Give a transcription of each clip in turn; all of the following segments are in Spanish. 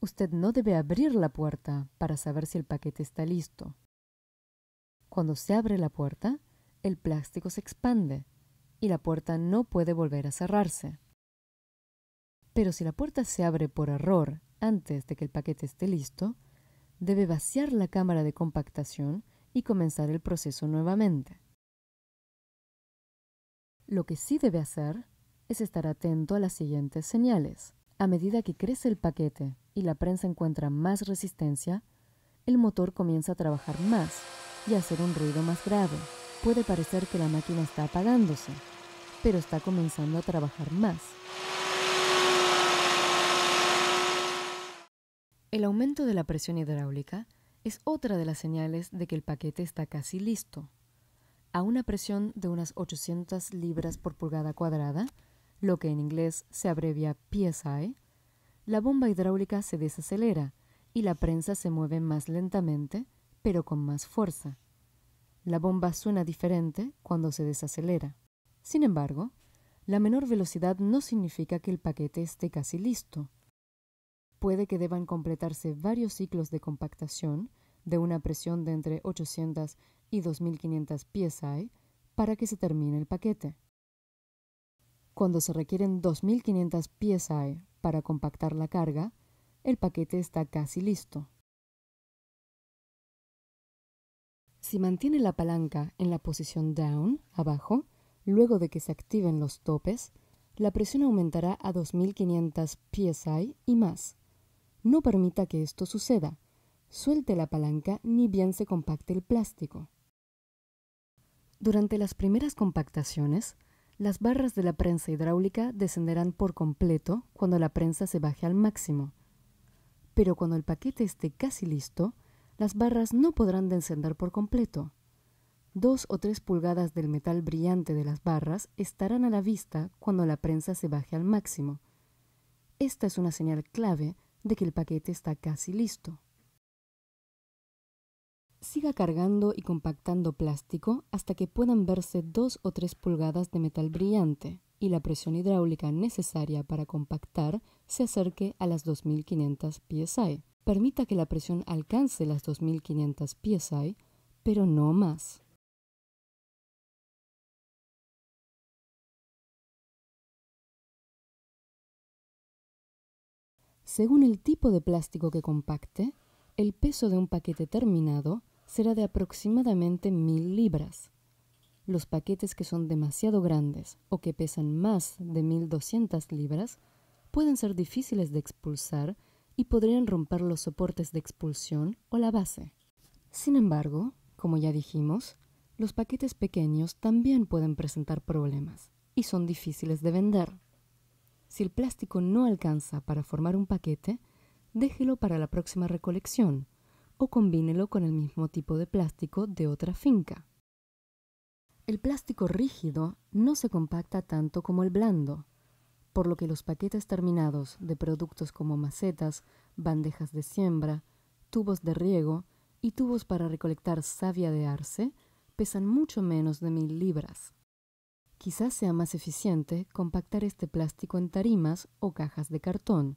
Usted no debe abrir la puerta para saber si el paquete está listo. Cuando se abre la puerta, el plástico se expande y la puerta no puede volver a cerrarse. Pero si la puerta se abre por error antes de que el paquete esté listo, debe vaciar la cámara de compactación y comenzar el proceso nuevamente. Lo que sí debe hacer es estar atento a las siguientes señales. A medida que crece el paquete y la prensa encuentra más resistencia, el motor comienza a trabajar más y a hacer un ruido más grave. Puede parecer que la máquina está apagándose, pero está comenzando a trabajar más. El aumento de la presión hidráulica es otra de las señales de que el paquete está casi listo. A una presión de unas 800 libras por pulgada cuadrada, lo que en inglés se abrevia PSI, la bomba hidráulica se desacelera y la prensa se mueve más lentamente, pero con más fuerza. La bomba suena diferente cuando se desacelera. Sin embargo, la menor velocidad no significa que el paquete esté casi listo. Puede que deban completarse varios ciclos de compactación de una presión de entre 800 y 2500 psi para que se termine el paquete. Cuando se requieren 2.500 psi para compactar la carga, el paquete está casi listo. Si mantiene la palanca en la posición down, abajo, luego de que se activen los topes, la presión aumentará a 2500 psi y más. No permita que esto suceda. Suelte la palanca ni bien se compacte el plástico. Durante las primeras compactaciones, las barras de la prensa hidráulica descenderán por completo cuando la prensa se baje al máximo. Pero cuando el paquete esté casi listo, las barras no podrán descender por completo. Dos o tres pulgadas del metal brillante de las barras estarán a la vista cuando la prensa se baje al máximo. Esta es una señal clave de que el paquete está casi listo siga cargando y compactando plástico hasta que puedan verse 2 o 3 pulgadas de metal brillante y la presión hidráulica necesaria para compactar se acerque a las 2500 psi. Permita que la presión alcance las 2500 psi, pero no más. Según el tipo de plástico que compacte, el peso de un paquete terminado será de aproximadamente mil libras. Los paquetes que son demasiado grandes o que pesan más de 1.200 libras pueden ser difíciles de expulsar y podrían romper los soportes de expulsión o la base. Sin embargo, como ya dijimos, los paquetes pequeños también pueden presentar problemas y son difíciles de vender. Si el plástico no alcanza para formar un paquete, déjelo para la próxima recolección o combínelo con el mismo tipo de plástico de otra finca. El plástico rígido no se compacta tanto como el blando, por lo que los paquetes terminados de productos como macetas, bandejas de siembra, tubos de riego y tubos para recolectar savia de arce pesan mucho menos de mil libras. Quizás sea más eficiente compactar este plástico en tarimas o cajas de cartón,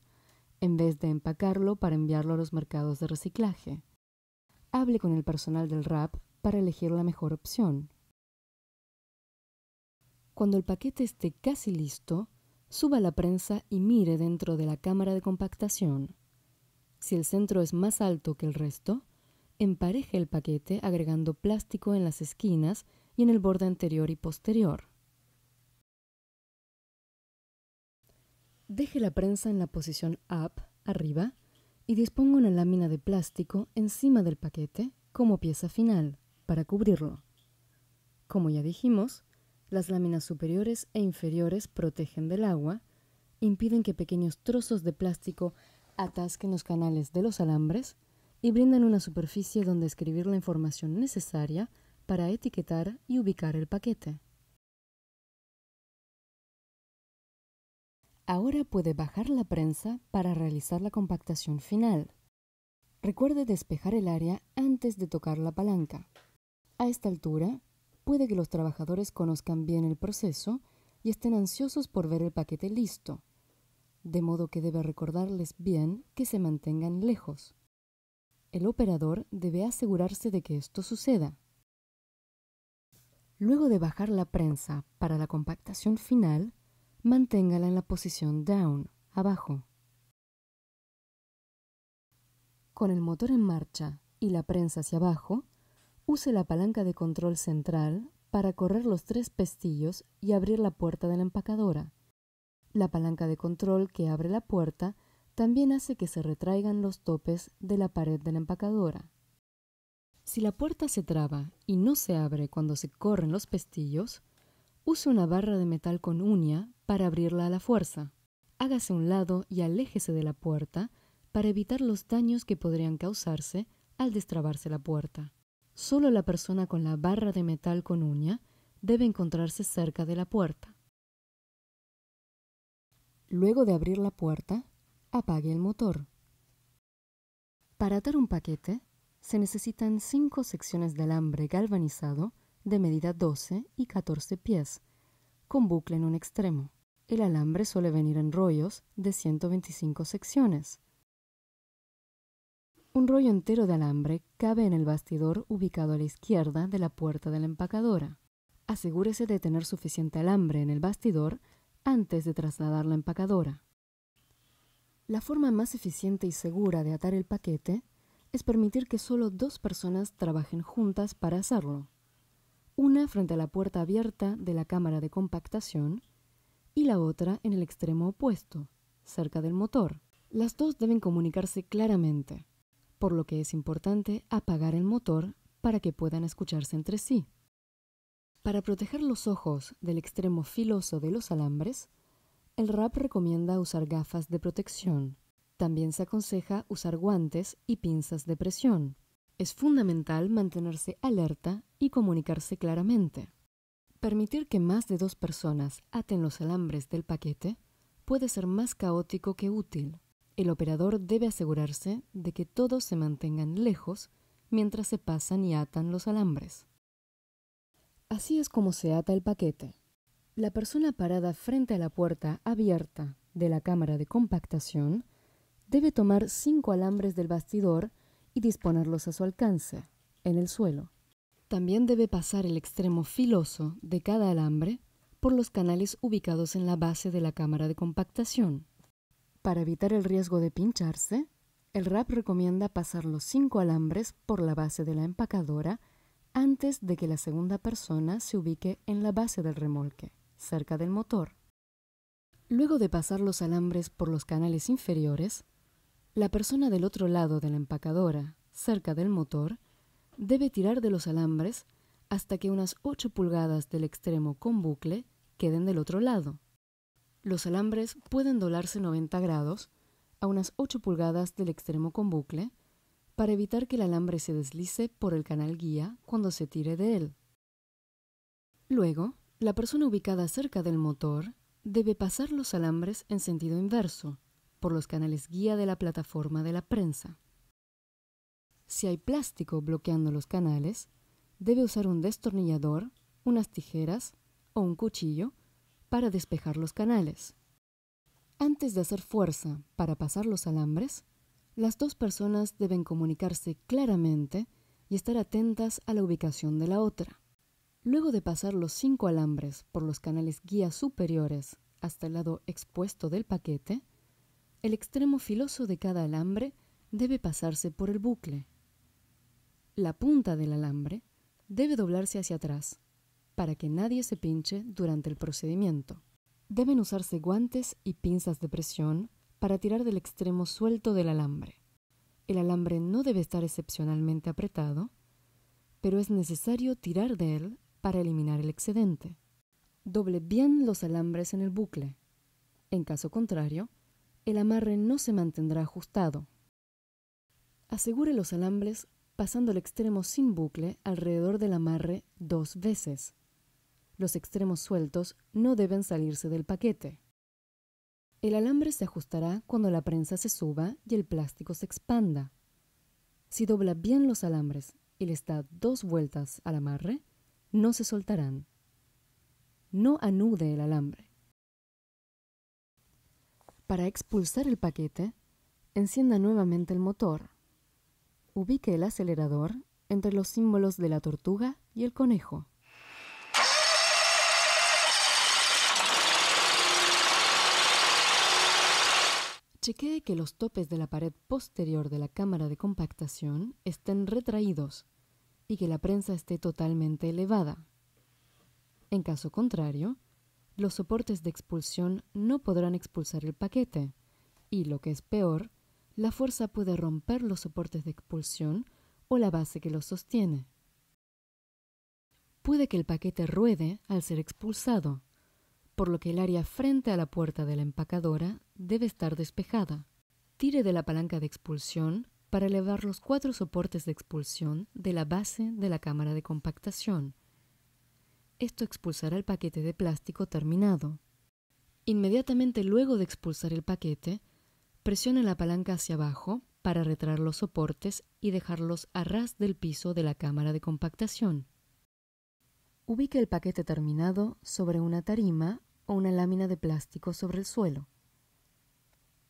en vez de empacarlo para enviarlo a los mercados de reciclaje hable con el personal del RAP para elegir la mejor opción. Cuando el paquete esté casi listo, suba la prensa y mire dentro de la cámara de compactación. Si el centro es más alto que el resto, empareje el paquete agregando plástico en las esquinas y en el borde anterior y posterior. Deje la prensa en la posición up, arriba, y dispongo una lámina de plástico encima del paquete como pieza final para cubrirlo. Como ya dijimos, las láminas superiores e inferiores protegen del agua, impiden que pequeños trozos de plástico atasquen los canales de los alambres y brindan una superficie donde escribir la información necesaria para etiquetar y ubicar el paquete. Ahora puede bajar la prensa para realizar la compactación final. Recuerde despejar el área antes de tocar la palanca. A esta altura, puede que los trabajadores conozcan bien el proceso y estén ansiosos por ver el paquete listo, de modo que debe recordarles bien que se mantengan lejos. El operador debe asegurarse de que esto suceda. Luego de bajar la prensa para la compactación final, manténgala en la posición down, abajo. Con el motor en marcha y la prensa hacia abajo, use la palanca de control central para correr los tres pestillos y abrir la puerta de la empacadora. La palanca de control que abre la puerta también hace que se retraigan los topes de la pared de la empacadora. Si la puerta se traba y no se abre cuando se corren los pestillos, use una barra de metal con uña para abrirla a la fuerza. Hágase a un lado y aléjese de la puerta para evitar los daños que podrían causarse al destrabarse la puerta. Solo la persona con la barra de metal con uña debe encontrarse cerca de la puerta. Luego de abrir la puerta, apague el motor. Para atar un paquete, se necesitan cinco secciones de alambre galvanizado de medida 12 y 14 pies, con bucle en un extremo. El alambre suele venir en rollos de 125 secciones. Un rollo entero de alambre cabe en el bastidor ubicado a la izquierda de la puerta de la empacadora. Asegúrese de tener suficiente alambre en el bastidor antes de trasladar la empacadora. La forma más eficiente y segura de atar el paquete es permitir que solo dos personas trabajen juntas para hacerlo. Una frente a la puerta abierta de la cámara de compactación y la otra en el extremo opuesto, cerca del motor. Las dos deben comunicarse claramente, por lo que es importante apagar el motor para que puedan escucharse entre sí. Para proteger los ojos del extremo filoso de los alambres, el RAP recomienda usar gafas de protección. También se aconseja usar guantes y pinzas de presión. Es fundamental mantenerse alerta y comunicarse claramente. Permitir que más de dos personas aten los alambres del paquete puede ser más caótico que útil. El operador debe asegurarse de que todos se mantengan lejos mientras se pasan y atan los alambres. Así es como se ata el paquete. La persona parada frente a la puerta abierta de la cámara de compactación debe tomar cinco alambres del bastidor y disponerlos a su alcance, en el suelo. También debe pasar el extremo filoso de cada alambre por los canales ubicados en la base de la cámara de compactación. Para evitar el riesgo de pincharse, el RAP recomienda pasar los cinco alambres por la base de la empacadora antes de que la segunda persona se ubique en la base del remolque, cerca del motor. Luego de pasar los alambres por los canales inferiores, la persona del otro lado de la empacadora, cerca del motor, debe tirar de los alambres hasta que unas 8 pulgadas del extremo con bucle queden del otro lado. Los alambres pueden doblarse 90 grados a unas 8 pulgadas del extremo con bucle para evitar que el alambre se deslice por el canal guía cuando se tire de él. Luego, la persona ubicada cerca del motor debe pasar los alambres en sentido inverso por los canales guía de la plataforma de la prensa. Si hay plástico bloqueando los canales, debe usar un destornillador, unas tijeras o un cuchillo para despejar los canales. Antes de hacer fuerza para pasar los alambres, las dos personas deben comunicarse claramente y estar atentas a la ubicación de la otra. Luego de pasar los cinco alambres por los canales guía superiores hasta el lado expuesto del paquete, el extremo filoso de cada alambre debe pasarse por el bucle. La punta del alambre debe doblarse hacia atrás para que nadie se pinche durante el procedimiento. Deben usarse guantes y pinzas de presión para tirar del extremo suelto del alambre. El alambre no debe estar excepcionalmente apretado, pero es necesario tirar de él para eliminar el excedente. Doble bien los alambres en el bucle. En caso contrario, el amarre no se mantendrá ajustado. Asegure los alambres pasando el extremo sin bucle alrededor del amarre dos veces. Los extremos sueltos no deben salirse del paquete. El alambre se ajustará cuando la prensa se suba y el plástico se expanda. Si dobla bien los alambres y les da dos vueltas al amarre, no se soltarán. No anude el alambre. Para expulsar el paquete, encienda nuevamente el motor Ubique el acelerador entre los símbolos de la tortuga y el conejo. Chequee que los topes de la pared posterior de la cámara de compactación estén retraídos y que la prensa esté totalmente elevada. En caso contrario, los soportes de expulsión no podrán expulsar el paquete y, lo que es peor, la fuerza puede romper los soportes de expulsión o la base que los sostiene. Puede que el paquete ruede al ser expulsado, por lo que el área frente a la puerta de la empacadora debe estar despejada. Tire de la palanca de expulsión para elevar los cuatro soportes de expulsión de la base de la cámara de compactación. Esto expulsará el paquete de plástico terminado. Inmediatamente luego de expulsar el paquete, Presione la palanca hacia abajo para retraer los soportes y dejarlos a ras del piso de la cámara de compactación. Ubique el paquete terminado sobre una tarima o una lámina de plástico sobre el suelo.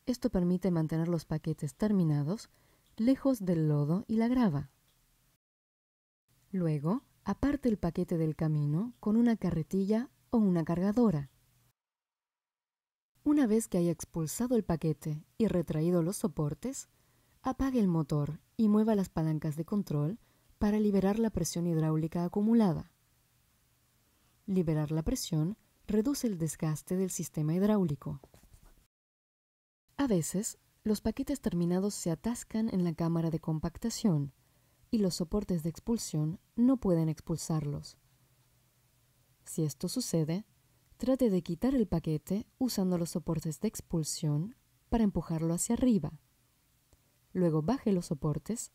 Esto permite mantener los paquetes terminados lejos del lodo y la grava. Luego, aparte el paquete del camino con una carretilla o una cargadora. Una vez que haya expulsado el paquete y retraído los soportes, apague el motor y mueva las palancas de control para liberar la presión hidráulica acumulada. Liberar la presión reduce el desgaste del sistema hidráulico. A veces, los paquetes terminados se atascan en la cámara de compactación y los soportes de expulsión no pueden expulsarlos. Si esto sucede, Trate de quitar el paquete usando los soportes de expulsión para empujarlo hacia arriba. Luego baje los soportes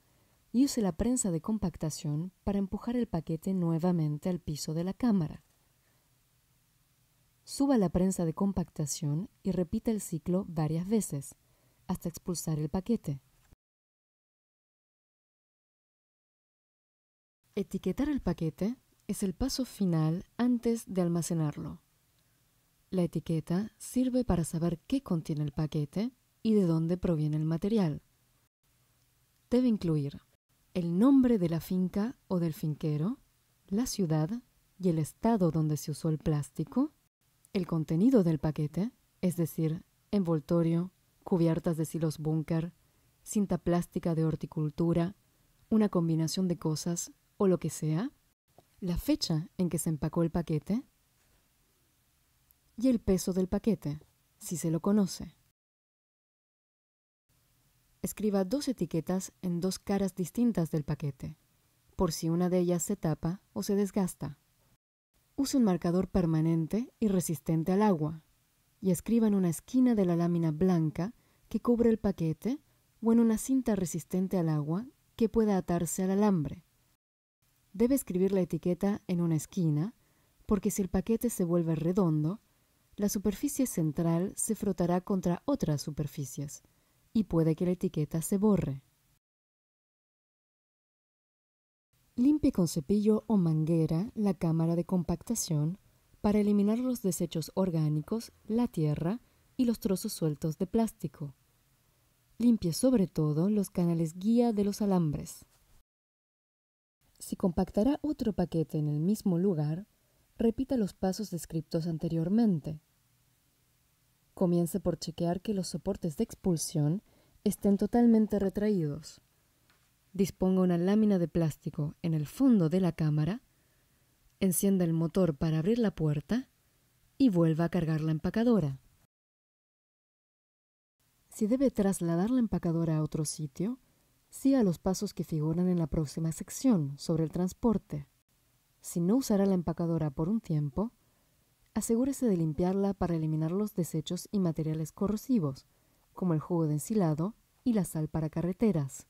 y use la prensa de compactación para empujar el paquete nuevamente al piso de la cámara. Suba la prensa de compactación y repita el ciclo varias veces hasta expulsar el paquete. Etiquetar el paquete es el paso final antes de almacenarlo. La etiqueta sirve para saber qué contiene el paquete y de dónde proviene el material. Debe incluir el nombre de la finca o del finquero, la ciudad y el estado donde se usó el plástico, el contenido del paquete, es decir, envoltorio, cubiertas de silos búnker, cinta plástica de horticultura, una combinación de cosas o lo que sea, la fecha en que se empacó el paquete, y el peso del paquete, si se lo conoce. Escriba dos etiquetas en dos caras distintas del paquete, por si una de ellas se tapa o se desgasta. Use un marcador permanente y resistente al agua, y escriba en una esquina de la lámina blanca que cubre el paquete o en una cinta resistente al agua que pueda atarse al alambre. Debe escribir la etiqueta en una esquina, porque si el paquete se vuelve redondo, la superficie central se frotará contra otras superficies y puede que la etiqueta se borre. Limpie con cepillo o manguera la cámara de compactación para eliminar los desechos orgánicos, la tierra y los trozos sueltos de plástico. Limpie sobre todo los canales guía de los alambres. Si compactará otro paquete en el mismo lugar, repita los pasos descritos anteriormente. Comience por chequear que los soportes de expulsión estén totalmente retraídos. Disponga una lámina de plástico en el fondo de la cámara, encienda el motor para abrir la puerta y vuelva a cargar la empacadora. Si debe trasladar la empacadora a otro sitio, siga los pasos que figuran en la próxima sección sobre el transporte. Si no usará la empacadora por un tiempo, Asegúrese de limpiarla para eliminar los desechos y materiales corrosivos, como el jugo de ensilado y la sal para carreteras.